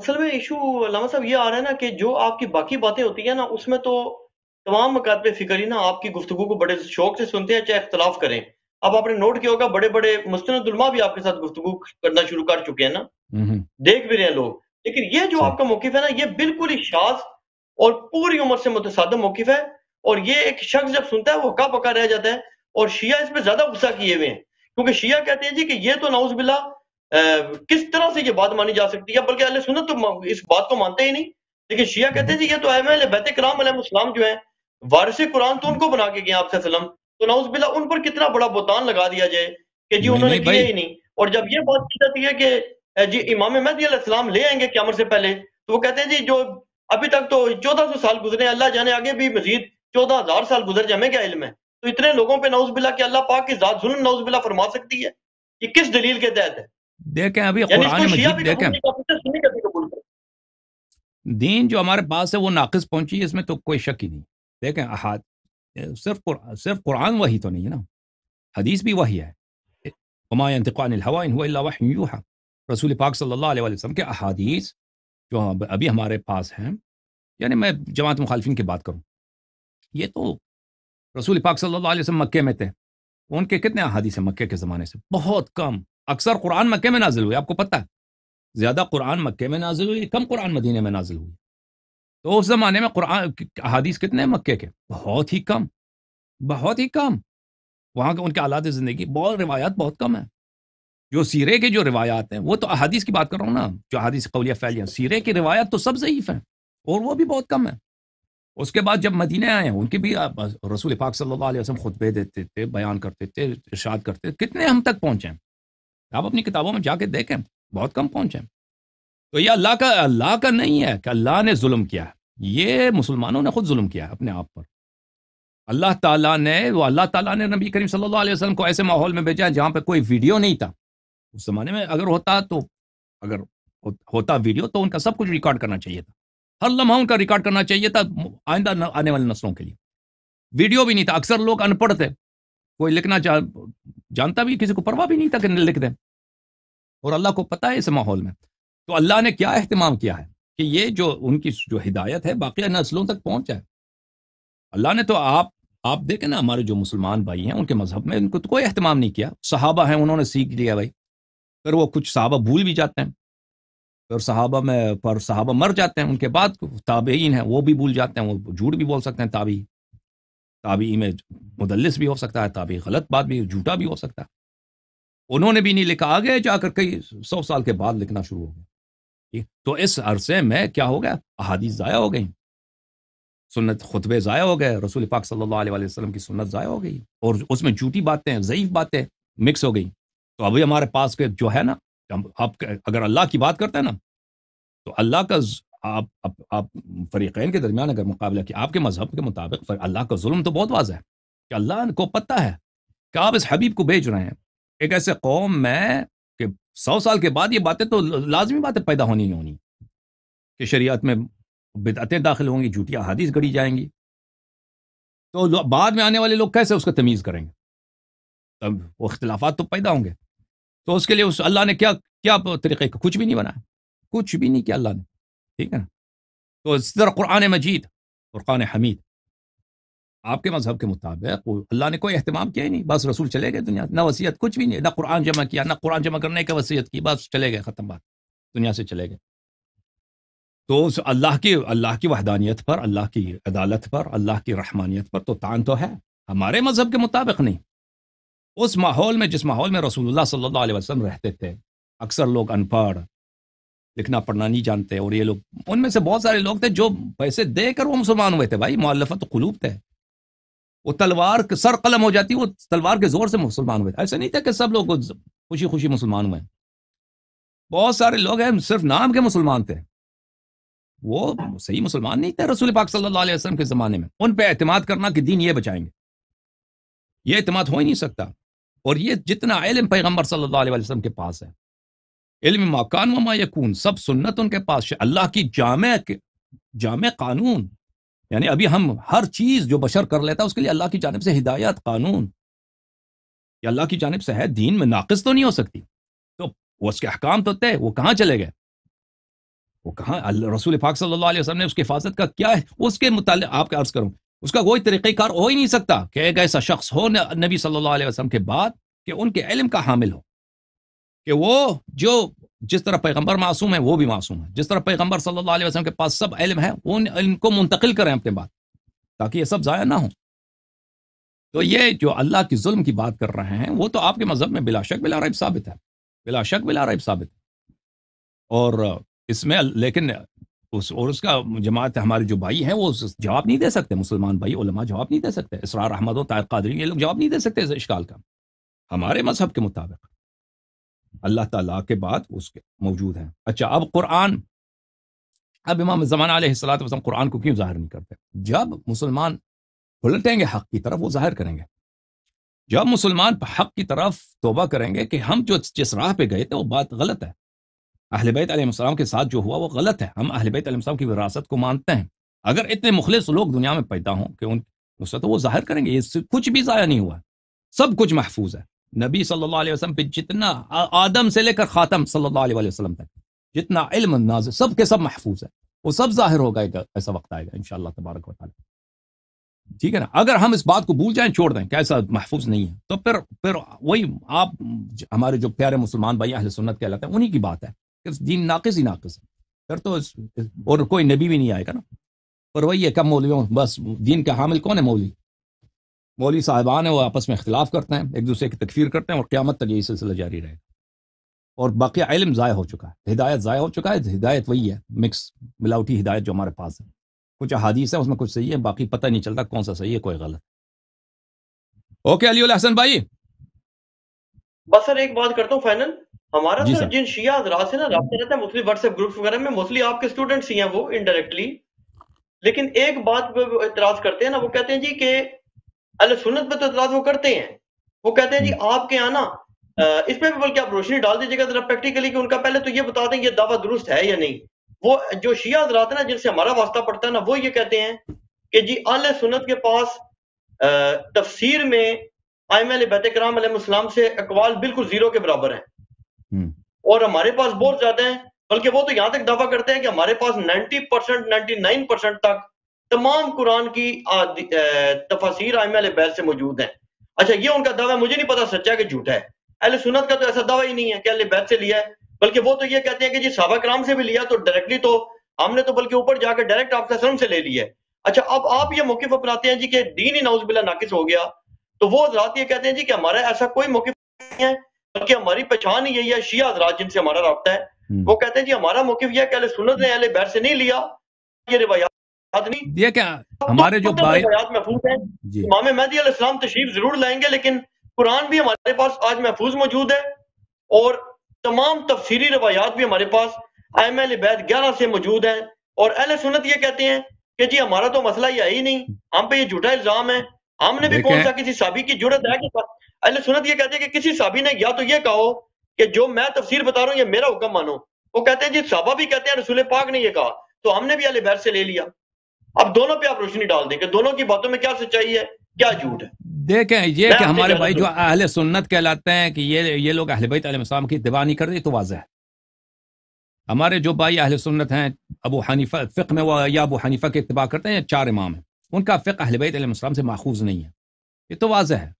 اصل میں ایشو علامہ صاحب یہ آ رہا ہے نا کہ جو آپ کی باقی باتیں ہوتی ہیں نا اس میں تو تمام مکاتے فکر ہی نا آپ کی گفتگو کو بڑے شوق سے سنتے ہیں چاہے اختلاف کریں اب آپ نے نوٹ کیا ہوگا بڑے بڑے مستند علماء بھی آپ کے ساتھ گفتگو کرنا شروع کر چکے ہیں نا دیکھ بھی رہے ہیں لوگ لیکن یہ جو اچھا۔ آپ کا موقف ہے نا یہ بالکل ہی شاذ اور پوری عمر سے متصادم موقف ہے اور یہ ایک شخص جب سنتا ہے وہ کا پکا رہ جاتا ہے اور شیعہ اس پہ زیادہ غصہ کیے ہوئے ہیں کیونکہ شیعہ کہتے ہیں جی کہ یہ تو نعوذ باللہ کس طرح سے یہ بات مانی جا سکتی ہے بلکہ اللہ سنت تو اس بات کو مانتے ہی نہیں لیکن شیعہ کہتے ہیں جی، یہ تو اہم بیت کرام علیہ السلام جو ہیں وارث قرآن تو ان کو بنا کے گئے آپ سے سلم تو نعوذ باللہ ان پر کتنا بڑا بوتان لگا دیا جائے کہ جی انہوں نے کیا ہی نہیں اور جب یہ بات کی جاتی ہے کہ جی امام علیہ السلام لے آئیں گے سے پہلے تو وہ کہتے ہیں جی جو ابھی تک تو چودہ سو سال گزرے اللہ جانے آگے بھی مزید چودہ ہزار سال گزر جائے ہمیں کیا علم ہے تو اتنے لوگوں پہ نعوذ باللہ کہ اللہ پاک کی ذات ظلم نعوذ باللہ فرما سکتی ہے یہ کس دلیل کے تحت ہے دیکھیں ابھی یعنی قرآن مجید دیکھیں دین جو ہمارے پاس ہے وہ ناقص پہنچی ہے اس میں تو کوئی شک ہی نہیں دیکھیں احاد صرف قرآن صرف قرآن وہی تو نہیں ہے نا حدیث بھی وہی ہے ان ہماقان رسول پاک صلی اللہ علیہ وسلم کے احادیث جو ابھی ہمارے پاس ہیں یعنی میں جماعت مخالفین کی بات کروں یہ تو رسول پاک صلی اللہ علیہ وسلم مکے میں تھے ان کے کتنے احادیث ہیں مکے کے زمانے سے بہت کم اکثر قرآن مکے میں نازل ہوئی آپ کو پتہ ہے زیادہ قرآن مکے میں نازل ہوئی کم قرآن مدینہ میں نازل ہوئی تو اس زمانے میں قرآن احادیث کتنے ہیں مکے کے بہت ہی کم بہت ہی کم وہاں کے ان کے آلات زندگی بہت روایات بہت کم ہیں جو سیرے کے جو روایات ہیں وہ تو احادیث کی بات کر رہا ہوں نا جو احادیث قولیہ پھیل سیرے کی روایات تو سب ضعیف ہیں اور وہ بھی بہت کم ہیں اس کے بعد جب مدینہ آئے ہیں ان کے بھی رسول پاک صلی اللہ علیہ وسلم خطبے دیتے تھے بیان کرتے تھے ارشاد کرتے تھے کتنے ہم تک پہنچے ہیں آپ اپنی کتابوں میں جا کے دیکھیں بہت کم پہنچیں تو یہ اللہ کا اللہ کا نہیں ہے کہ اللہ نے ظلم کیا ہے یہ مسلمانوں نے خود ظلم کیا ہے اپنے آپ پر اللہ تعالیٰ نے وہ اللہ تعالیٰ نے نبی کریم صلی اللہ علیہ وسلم کو ایسے ماحول میں بھیجا ہے جہاں پہ کوئی ویڈیو نہیں تھا اس زمانے میں اگر ہوتا تو اگر ہوتا ویڈیو تو ان کا سب کچھ ریکارڈ کرنا چاہیے تھا ہر لمحہ ان کا ریکارڈ کرنا چاہیے تھا آئندہ آنے والی نسلوں کے لیے ویڈیو بھی نہیں تھا اکثر لوگ ان پڑھ تھے کوئی لکھنا چاہ جانتا بھی کسی کو پرواہ بھی نہیں تھا کہ لکھ دیں اور اللہ کو پتہ ہے اس ماحول میں تو اللہ نے کیا اہتمام کیا ہے کہ یہ جو ان کی جو ہدایت ہے باقی نسلوں تک پہنچا ہے اللہ نے تو آپ آپ دیکھیں نا ہمارے جو مسلمان بھائی ہیں ان کے مذہب میں ان کو تو کوئی اہتمام نہیں کیا صحابہ ہیں انہوں نے سیکھ لیا بھائی پھر وہ کچھ صحابہ بھول بھی جاتے ہیں پھر صحابہ میں پر صحابہ مر جاتے ہیں ان کے بعد تابعین ہیں وہ بھی بھول جاتے ہیں وہ جھوٹ بھی بول سکتے ہیں تابعی تابعی میں مدلس بھی ہو سکتا ہے تابعی غلط بات بھی جھوٹا بھی ہو سکتا ہے انہوں نے بھی نہیں لکھا آگے جا کر کئی سو سال کے بعد لکھنا شروع ہو گیا تو اس عرصے میں کیا ہو گیا احادیث ضائع ہو گئیں سنت خطبے ضائع ہو گئے رسول پاک صلی اللہ علیہ وسلم کی سنت ضائع ہو گئی اور اس میں جھوٹی باتیں ضعیف باتیں مکس ہو گئیں تو ابھی ہمارے پاس کے جو ہے نا اب اگر اللہ کی بات کرتے ہیں نا تو اللہ کا آپ آپ فریقین کے درمیان اگر مقابلہ کیا آپ کے مذہب کے مطابق اللہ کا ظلم تو بہت واضح ہے کہ اللہ کو پتہ ہے کہ آپ اس حبیب کو بھیج رہے ہیں ایک ایسے قوم میں کہ سو سال کے بعد یہ باتیں تو لازمی باتیں پیدا ہونی نہیں ہونی کہ شریعت میں بدعتیں داخل ہوں گی جھوٹی احادیث گڑی جائیں گی تو بعد میں آنے والے لوگ کیسے اس کا تمیز کریں گے تب وہ اختلافات تو پیدا ہوں گے تو اس کے لیے اس اللہ نے کیا کیا طریقے کا کچھ بھی نہیں بنایا کچھ بھی نہیں کیا اللہ نے ٹھیک ہے نا تو طرح قرآن مجید قرآن حمید آپ کے مذہب کے مطابق اللہ نے کوئی اہتمام کیا ہی نہیں بس رسول چلے گئے دنیا نہ وصیت کچھ بھی نہیں نہ قرآن جمع کیا نہ قرآن جمع کرنے کا وصیت کی بس چلے گئے ختم بات دنیا سے چلے گئے تو اللہ کی اللہ کی وحدانیت پر اللہ کی عدالت پر اللہ کی رحمانیت پر تو تان تو ہے ہمارے مذہب کے مطابق نہیں اس ماحول میں جس ماحول میں رسول اللہ صلی اللہ علیہ وسلم رہتے تھے اکثر لوگ ان پڑھ لکھنا پڑھنا نہیں جانتے اور یہ لوگ ان میں سے بہت سارے لوگ تھے جو پیسے دے کر وہ مسلمان ہوئے تھے بھائی تو قلوب تھے وہ تلوار سر قلم ہو جاتی وہ تلوار کے زور سے مسلمان ہوئے تھے ایسے نہیں تھا کہ سب لوگ خوشی خوشی مسلمان ہوئے بہت سارے لوگ ہیں صرف نام کے مسلمان تھے وہ صحیح مسلمان نہیں تھے رسول پاک صلی اللہ علیہ وسلم کے زمانے میں ان پہ اعتماد کرنا کہ دین یہ بچائیں گے یہ اعتماد ہو ہی نہیں سکتا اور یہ جتنا علم پیغمبر صلی اللہ علیہ وسلم کے پاس ہے علم مکان و ما یقون سب سنت ان کے پاس اللہ کی جامع جامع قانون یعنی ابھی ہم ہر چیز جو بشر کر لیتا ہے اس کے لیے اللہ کی جانب سے ہدایت قانون یہ اللہ کی جانب سے ہے دین میں ناقص تو نہیں ہو سکتی تو وہ اس کے احکام تو طے وہ کہاں چلے گئے وہ کہاں رسول پاک صلی اللہ علیہ وسلم نے اس کی حفاظت کا کیا ہے اس کے متعلق آپ کا عرض کروں اس کا کوئی طریقہ کار ہو ہی نہیں سکتا کہ ایک ایسا شخص ہو نبی صلی اللہ علیہ وسلم کے بعد کہ ان کے علم کا حامل ہو کہ وہ جو جس طرح پیغمبر معصوم ہے وہ بھی معصوم ہے جس طرح پیغمبر صلی اللہ علیہ وسلم کے پاس سب علم ہے وہ ان علم کو منتقل کریں اپنے بات تاکہ یہ سب ضائع نہ ہوں تو یہ جو اللہ کی ظلم کی بات کر رہے ہیں وہ تو آپ کے مذہب میں بلا شک بلا رائب ثابت ہے بلا شک بلا رائب ثابت ہے اور اس میں لیکن اس اور اس کا جماعت ہمارے جو بھائی ہیں وہ جواب نہیں دے سکتے مسلمان بھائی علماء جواب نہیں دے سکتے اسرار احمد و طائر قادری یہ لوگ جواب نہیں دے سکتے اس اشکال کا ہمارے مذہب کے مطابق اللہ تعالیٰ کے بعد اس کے موجود ہیں اچھا اب قرآن اب امام زمانہ علیہ السلام قرآن کو کیوں ظاہر نہیں کرتے جب مسلمان پلٹیں گے حق کی طرف وہ ظاہر کریں گے جب مسلمان حق کی طرف توبہ کریں گے کہ ہم جو جس راہ پہ گئے تھے وہ بات غلط ہے اہل بیت علیہ السلام کے ساتھ جو ہوا وہ غلط ہے ہم اہل بیت علیہ السلام کی وراثت کو مانتے ہیں اگر اتنے مخلص لوگ دنیا میں پیدا ہوں کہ ان وہ ظاہر کریں گے یہ کچھ بھی ضائع نہیں ہوا سب کچھ محفوظ ہے نبی صلی اللہ علیہ وسلم پہ جتنا آدم سے لے کر خاتم صلی اللہ علیہ وسلم تک جتنا علم ناز سب کے سب محفوظ ہے وہ سب ظاہر ہوگا ایک ایسا وقت آئے گا ان شاء اللہ تبارک ٹھیک ہے نا اگر ہم اس بات کو بھول جائیں چھوڑ دیں کہ ایسا محفوظ نہیں ہے تو پھر پھر وہی آپ ہمارے جو پیارے مسلمان بھائی اہل سنت کہلاتے ہیں انہیں کی بات ہے کہ دین ناقص ہی ناقص ہے پھر تو اس اور کوئی نبی بھی نہیں آئے گا نا پر وہی ہے کم مولویوں بس دین کا حامل کون ہے مولوی مولوی صاحبان ہیں وہ آپس میں اختلاف کرتے ہیں ایک دوسرے کی تکفیر کرتے ہیں اور قیامت تک یہی سلسلہ جاری رہے گا اور باقی علم ضائع ہو چکا ہے ہدایت ضائع ہو چکا ہے ہدایت وہی ہے مکس ملاوٹی ہدایت جو ہمارے پاس ہے کچھ احادیث ہیں اس میں کچھ صحیح ہے باقی پتہ نہیں چلتا کون سا صحیح ہے کوئی غلط اوکے علی الحسن بھائی بس سر ایک بات کرتا ہوں فائنل ہمارا جی سر جن شیعہ حضرات سے نا رابطے رہتا ہے موسٹلی واٹس ایپ گروپس وغیرہ میں موسٹلی آپ کے اسٹوڈنٹس ہی ہیں وہ انڈائریکٹلی لیکن ایک بات پہ اعتراض کرتے ہیں نا وہ کہتے ہیں جی کہ سنت پہ تو ادرات وہ کرتے ہیں وہ کہتے ہیں جی آپ کے یہاں اس پہ بھی بلکہ آپ روشنی ڈال دیجیے گا ذرا پریکٹیکلی کہ ان کا پہلے تو یہ بتا دیں یہ دعویٰ درست ہے یا نہیں وہ جو شیعہ حضرات نا جن سے ہمارا واسطہ پڑتا ہے نا وہ یہ کہتے ہیں کہ جی اہل سنت کے پاس تفسیر میں آئم علیہ بیت کرام علیہ السلام سے اقوال بالکل زیرو کے برابر ہیں اور ہمارے پاس بہت زیادہ ہیں بلکہ وہ تو یہاں تک دعویٰ کرتے ہیں کہ ہمارے پاس ninety percent ninety nine percent تک تمام قرآن کی تفاصیر آئمہ علیہ بیت سے موجود ہیں اچھا یہ ان کا دعویٰ مجھے نہیں پتا سچا کہ جھوٹا ہے اہل سنت کا تو ایسا دعویٰ ہی نہیں ہے کہ اہل بیت سے لیا ہے بلکہ وہ تو یہ کہتے ہیں کہ جی صحابہ کرام سے بھی لیا تو ڈائریکٹلی تو ہم نے تو بلکہ اوپر جا کے ڈائریکٹ آپ وسلم سے لے لیا ہے اچھا اب آپ یہ موقف اپناتے ہیں جی کہ دین ہی نعوذ باللہ ناقص ہو گیا تو وہ حضرات یہ کہتے ہیں جی کہ ہمارا ایسا کوئی موقف نہیں ہے بلکہ ہماری پہچان ہی یہی ہے شیعہ حضرات جن سے ہمارا رابطہ ہے وہ کہتے ہیں جی ہمارا موقف یہ ہے کہ اہل سنت نے اہل بیت سے نہیں لیا یہ روایات ہمارے جو محفوظ ہے جی۔ قرآن بھی ہمارے پاس آج محفوظ موجود ہے اور تمام تفصیلی روایات بھی ہمارے پاس ایم ایل گیارہ سے موجود ہیں اور جی ہمارا تو مسئلہ یہ ہے ہی نہیں ہم پہ یہ جھوٹا الزام ہے ہم نے بھی کون سا کسی صحابی کی جرت ہے کہ سنت یہ کہتے ہیں کہ کسی صحابی نے یا تو یہ کہو کہ جو میں تفسیر بتا رہا ہوں یہ میرا حکم مانو وہ کہتے ہیں جی صحابہ بھی کہتے ہیں رسول پاک نے یہ کہا تو ہم نے بھی بیت سے لے لیا اب دونوں پہ آپ روشنی ڈال دیں کہ دونوں کی باتوں میں کیا سچائی ہے کیا جھوٹ ہے دیکھیں یہ کہ ہمارے بھائی جو اہل سنت کہلاتے ہیں کہ یہ یہ لوگ اہل بیت علیہ السلام کی تباہ نہیں کر رہے تو واضح ہے ہمارے جو بھائی اہل سنت ہیں ابو حنیفہ فقہ میں وہ یا ابو حنیفہ کے اتباع کرتے ہیں یا چار امام ہیں ان کا فقہ اہل بیت علیہ السلام سے ماخوذ نہیں ہے یہ تو واضح ہے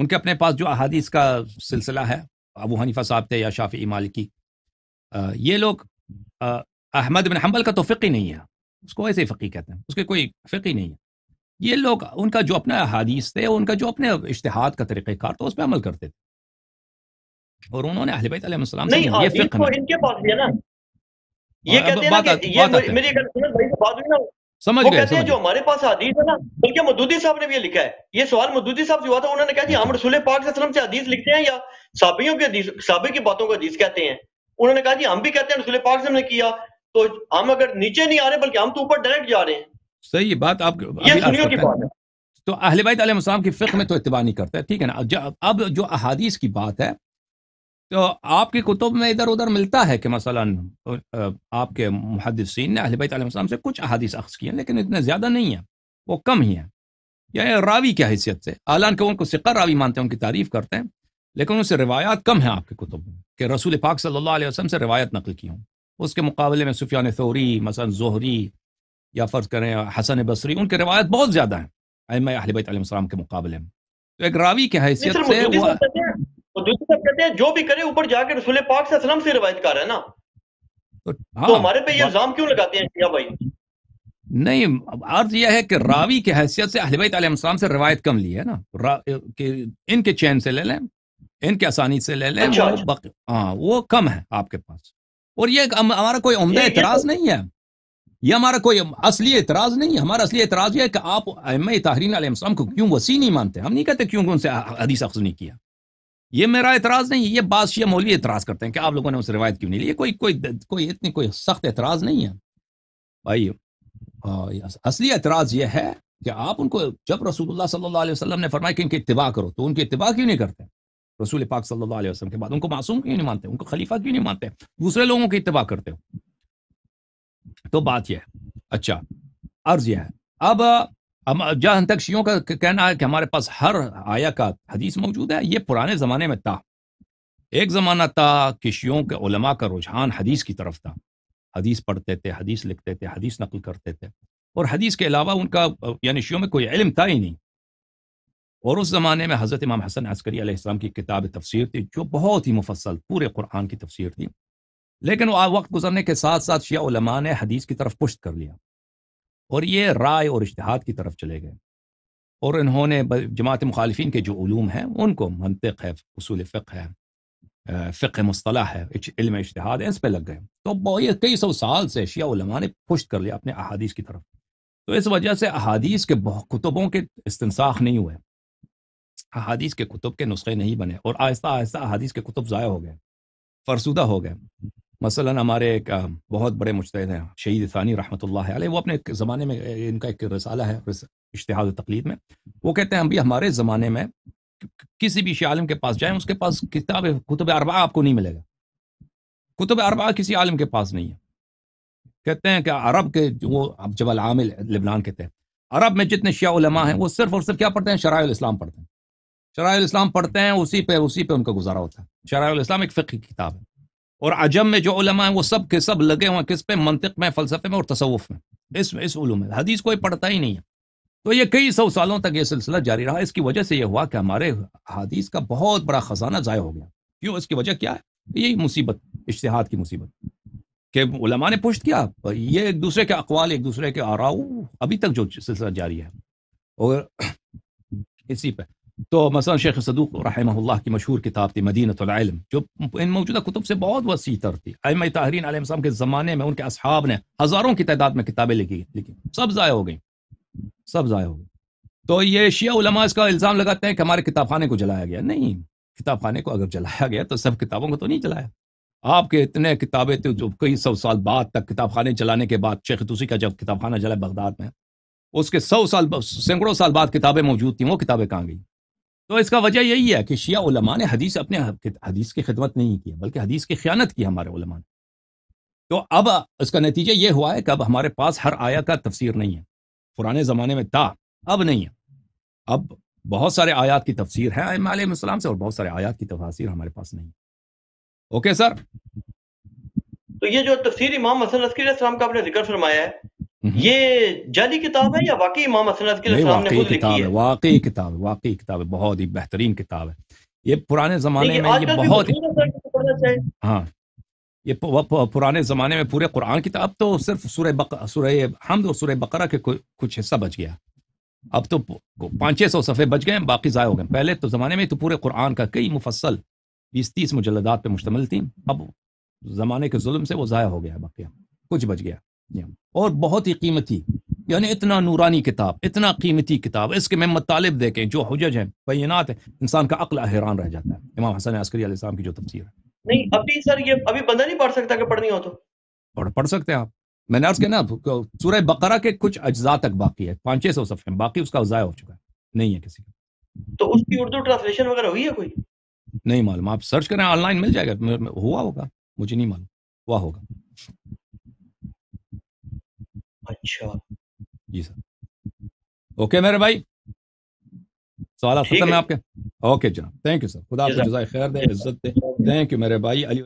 ان کے اپنے پاس جو احادیث کا سلسلہ ہے ابو حنیفہ صاحب تھے یا شافعی مالکی یہ لوگ احمد بن حنبل کا تو فقہ ہی نہیں ہے اس کو ایسے فقی کہتے ہیں اس کے کوئی فقی نہیں ہے یہ لوگ ان کا جو اپنا احادیث تھے ان کا جو اپنے اشتہاد کا طریقہ کار تھا اس پہ عمل کرتے تھے اور انہوں نے اہل بیت علیہ السلام سے یہ فقہ نہیں ان کے پاس ہے نا یہ کہتے ہیں کہ یہ میری سمجھ گئے جو ہمارے پاس حدیث ہے نا بلکہ مدودی صاحب نے بھی یہ لکھا ہے یہ سوال مدودی صاحب سے ہوا تھا انہوں نے کہا جی ہم رسول پاک صلی اللہ علیہ وسلم سے حدیث لکھتے ہیں یا صحابیوں کے حدیث صحابی کی باتوں کو حدیث کہتے ہیں انہوں نے کہا جی ہم بھی کہتے ہیں رسول پاک صلی اللہ علیہ وسلم نے کیا تو ہم اگر نیچے نہیں آ رہے بلکہ ہم تو اوپر ڈائریکٹ جا رہے ہیں صحیح بات آپ تو اہل بیت علیہ السلام کی فقہ میں تو اتباع نہیں کرتا ہے ٹھیک ہے نا اب جو احادیث کی بات ہے تو آپ کی کتب میں ادھر ادھر ملتا ہے کہ مثلا آپ کے محدثین نے اہل بیت علیہ السلام سے کچھ احادیث اخذ کی ہیں لیکن اتنے زیادہ نہیں ہیں وہ کم ہی ہیں یا یعنی راوی کیا حیثیت سے اعلان کہ ان کو سقہ راوی مانتے ہیں ان کی تعریف کرتے ہیں لیکن ان سے روایات کم ہیں آپ کے کتب میں کہ رسول پاک صلی اللہ علیہ وسلم سے روایت نقل کی ہوں اس کے مقابلے میں سفیان ثوری مثلا زہری یا فرض کریں حسن بصری ان کے روایت بہت زیادہ ہیں ائمہ اہل بیت علیہ السلام کے مقابلے میں تو ایک راوی کی حیثیت سے وہ کہتے ہیں جو بھی کرے اوپر جا کے رسول پاک صلی اللہ علیہ وسلم سے روایت کر رہا ہے نا ہاں، تو ہمارے پہ یہ الزام کیوں لگاتے ہیں شیعہ بھائی نہیں عرض یہ ہے کہ راوی کے حیثیت سے اہل بیت علیہ السلام سے روایت کم لی ہے نا کہ ان کے چین سے لے لیں ان کے آسانی سے لے لیں اچھا، اچھا۔ ہاں وہ کم ہے آپ کے پاس اور یہ ہمارا کوئی عمدہ اعتراض نہیں ہے یہ ہمارا کوئی اصلی اعتراض نہیں ہے ہمارا اصلی اعتراض یہ ہے کہ آپ احمد تاہرین علیہ السلام کو کیوں وسیع نہیں مانتے ہم نہیں کہتے کیوں کہ ان سے حدیث اخذ نہیں کیا یہ میرا اعتراض نہیں ہے یہ بادشاہ مولوی اعتراض کرتے ہیں کہ آپ لوگوں نے اس روایت کیوں نہیں لی یہ کوئی کوئی اتنی کوئی سخت اعتراض نہیں ہے بھائی اصلی اعتراض یہ ہے کہ آپ ان کو جب رسول اللہ صلی اللہ علیہ وسلم نے فرمایا کہ ان کی اتباع کرو تو ان کی اتباع کیوں نہیں کرتے رسول پاک صلی اللہ علیہ وسلم کے بعد ان کو معصوم کیوں نہیں مانتے ان کو خلیفہ کیوں نہیں مانتے دوسرے لوگوں کی اتباع کرتے ہو تو بات یہ ہے اچھا عرض یہ ہے اب جہاں تک شیوں کا کہنا ہے کہ ہمارے پاس ہر آیا کا حدیث موجود ہے یہ پرانے زمانے میں تھا ایک زمانہ تھا کہ شیوں کے علماء کا رجحان حدیث کی طرف تھا حدیث پڑھتے تھے حدیث لکھتے تھے حدیث نقل کرتے تھے اور حدیث کے علاوہ ان کا یعنی شیوں میں کوئی علم تھا ہی نہیں اور اس زمانے میں حضرت امام حسن عسکری علیہ السلام کی کتاب تفسیر تھی جو بہت ہی مفصل پورے قرآن کی تفسیر تھی لیکن وہ وقت گزرنے کے ساتھ ساتھ شیعہ علماء نے حدیث کی طرف پشت کر لیا اور یہ رائے اور اشتہاد کی طرف چلے گئے اور انہوں نے جماعت مخالفین کے جو علوم ہیں ان کو منطق ہے اصول فقہ ہے فقہ مصطلح ہے علم اشتہاد ہے اس پہ لگ گئے تو یہ کئی سو سال سے شیعہ علماء نے پشت کر لیا اپنے احادیث کی طرف تو اس وجہ سے احادیث کے کتبوں کے استنساخ نہیں ہوئے احادیث کے کتب کے نسخے نہیں بنے اور آہستہ آہستہ احادیث کے کتب ضائع ہو گئے فرسودہ ہو گئے مثلا ہمارے ایک بہت بڑے مشتد ہیں شہید ثانی رحمۃ اللہ علیہ وہ اپنے زمانے میں ان کا ایک رسالہ ہے اشتہاد تقلید میں وہ کہتے ہیں ہم بھی ہمارے زمانے میں کسی بھی شی عالم کے پاس جائیں اس کے پاس کتاب کتب اربا آپ کو نہیں ملے گا کتب اربا کسی عالم کے پاس نہیں ہے کہتے ہیں کہ عرب کے وہ جب العامل لبنان کہتے ہیں عرب میں جتنے شیعہ علماء ہیں وہ صرف اور صرف کیا پڑھتے ہیں شرائع الاسلام پڑھتے ہیں شرائع الاسلام پڑھتے ہیں اسی پہ اسی پہ ان کا گزارا ہوتا ہے شرائع الاسلام ایک فقی کتاب ہے اور عجم میں جو علماء ہیں وہ سب کے سب لگے ہوئے کس پہ منطق میں فلسفے میں اور تصوف میں اس میں اس علوم میں حدیث کوئی پڑھتا ہی نہیں ہے تو یہ کئی سو سالوں تک یہ سلسلہ جاری رہا اس کی وجہ سے یہ ہوا کہ ہمارے حدیث کا بہت بڑا خزانہ ضائع ہو گیا کیوں اس کی وجہ کیا ہے یہی مصیبت اشتہاد کی مصیبت کہ علماء نے پوچھ کیا یہ ایک دوسرے کے اقوال ایک دوسرے کے آراؤ ابھی تک جو سلسلہ جاری ہے اور اسی پہ تو مثلا شیخ صدوق رحمہ اللہ کی مشہور کتاب تھی مدینۃ العلم جو ان موجودہ کتب سے بہت وسیع تر تھی علم تاہرین علیہ السلام کے زمانے میں ان کے اصحاب نے ہزاروں کی تعداد میں کتابیں لکھی لیکن سب ضائع ہو گئیں سب ضائع ہو گئیں تو یہ شیعہ علماء اس کا الزام لگاتے ہیں کہ ہمارے کتاب خانے کو جلایا گیا نہیں کتاب خانے کو اگر جلایا گیا تو سب کتابوں کو تو نہیں جلایا آپ کے اتنے کتابیں تھے جو کئی سو سال بعد تک کتاب خانے جلانے کے بعد شیخ توسی کا جب کتاب خانہ جلا بغداد میں اس کے سو سال سینکڑوں سال بعد کتابیں موجود تھیں وہ کتابیں کہاں گئیں تو اس کا وجہ یہی ہے کہ شیعہ علماء نے حدیث اپنے حدیث کی خدمت نہیں کی بلکہ حدیث کی خیانت کی ہمارے علماء نے تو اب اس کا نتیجہ یہ ہوا ہے کہ اب ہمارے پاس ہر آیا کا تفسیر نہیں ہے پرانے زمانے میں تھا اب نہیں ہے اب بہت سارے آیات کی تفسیر ہے علیہ السلام سے اور بہت سارے آیات کی تفاصیر ہمارے پاس نہیں اوکے سر تو یہ جو تفسیر امام مسلم السلام کا آپ نے ذکر فرمایا ہے یہ جعلی کتاب ہے یا واقعی امام واقعی کتاب ہے واقعی کتاب ہے واقعی کتاب ہے بہت ہی بہترین کتاب ہے یہ پرانے زمانے میں یہ بہت ہی ہاں یہ پرانے زمانے میں پورے قرآن کتاب تو صرف سورہ سورہ حمد اور سورہ بقرہ کے کچھ حصہ بچ گیا اب تو پانچے سو صفحے بچ گئے ہیں باقی ضائع ہو گئے پہلے تو زمانے میں تو پورے قرآن کا کئی مفصل بیس تیس مجلدات پہ مشتمل تھیں اب زمانے کے ظلم سے وہ ضائع ہو گیا باقی کچھ بچ گیا جی اور بہت ہی قیمتی یعنی اتنا نورانی کتاب اتنا قیمتی کتاب اس کے میں مطالب دیکھیں جو حجج ہیں بینات ہیں انسان کا عقل احران رہ جاتا ہے امام حسن عسکری علیہ السلام کی جو تفسیر ہے نہیں نہیں ابھی ابھی سر یہ بندہ پڑھ پڑھ پڑھ سکتا کہ پڑھنی ہو تو سکتے ہیں آپ میں نے عرض سورہ بقرہ کے کچھ اجزاء تک باقی ہے پانچ سو باقی اس کا ضائع ہو چکا ہے نہیں ہے کسی کا تو اس کی اردو ٹرانسلیشن ہوئی ہے کوئی نہیں معلوم آپ سرچ کریں آن لائن مل جائے گا ہوا ہوگا مجھے نہیں معلوم ہوا ہوگا اچھا جی سر اوکے میرے بھائی سوالات ختم ہے آپ کے اوکے جناب تھینک یو سر خدا خیر دے عزت دے تھینک یو میرے بھائی